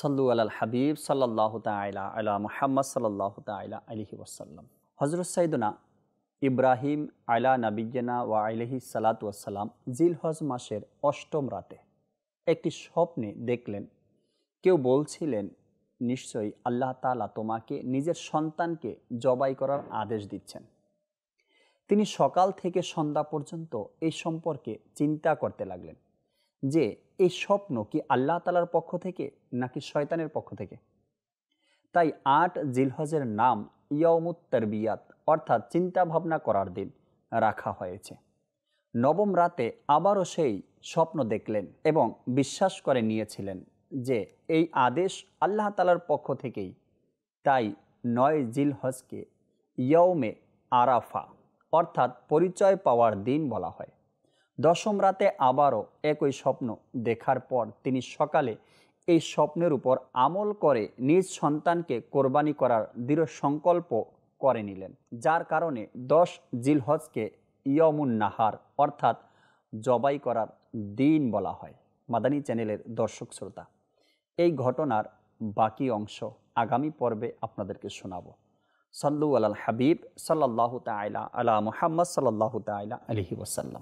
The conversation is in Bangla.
সাল্লু আল হাবিব সাল্লাহ তাইলা আলা মোহাম্মদ সাল্লাহ তাইলা আলহি ওয়াসাল্লাম হজরত সাইদুনা ইব্রাহিম আলা নাবিজ্ঞানা ওয়া আলহি সালাত ওয়াসাল্লাম হজ মাসের অষ্টম রাতে একটি স্বপ্নে দেখলেন কেউ বলছিলেন নিশ্চয়ই আল্লাহ তালা তোমাকে নিজের সন্তানকে জবাই করার আদেশ দিচ্ছেন তিনি সকাল থেকে সন্ধ্যা পর্যন্ত এই সম্পর্কে চিন্তা করতে লাগলেন যে এই স্বপ্ন কি আল্লাহ তালার পক্ষ থেকে নাকি শয়তানের পক্ষ থেকে তাই আট জিলহজের নাম ইয়মুত বিয়াত অর্থাৎ চিন্তা ভাবনা করার দিন রাখা হয়েছে নবম রাতে আবারও সেই স্বপ্ন দেখলেন এবং বিশ্বাস করে নিয়েছিলেন যে এই আদেশ আল্লাহ তালার পক্ষ থেকেই তাই নয় জিলহজকে ইয়মে আরাফা অর্থাৎ পরিচয় পাওয়ার দিন বলা হয় দশম রাতে আবারও একই স্বপ্ন দেখার পর তিনি সকালে এই স্বপ্নের উপর আমল করে নিজ সন্তানকে কোরবানি করার দৃঢ় সংকল্প করে নিলেন যার কারণে দশ জিলহজকে ইয়মুন নাহার অর্থাৎ জবাই করার দিন বলা হয় মাদানী চ্যানেলের দর্শক শ্রোতা এই ঘটনার বাকি অংশ আগামী পর্বে আপনাদেরকে শোনাব সাল্লু আলাল হাবিব সাল্লাহ তাইলা আলা মোহাম্মদ সাল্লাহ তাইলা আলহি ওসাল্লাম